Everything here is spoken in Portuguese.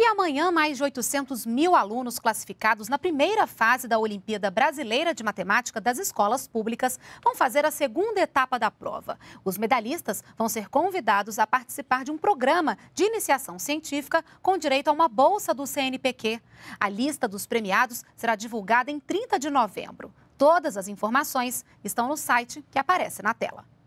E amanhã, mais de 800 mil alunos classificados na primeira fase da Olimpíada Brasileira de Matemática das Escolas Públicas vão fazer a segunda etapa da prova. Os medalhistas vão ser convidados a participar de um programa de iniciação científica com direito a uma bolsa do CNPq. A lista dos premiados será divulgada em 30 de novembro. Todas as informações estão no site que aparece na tela.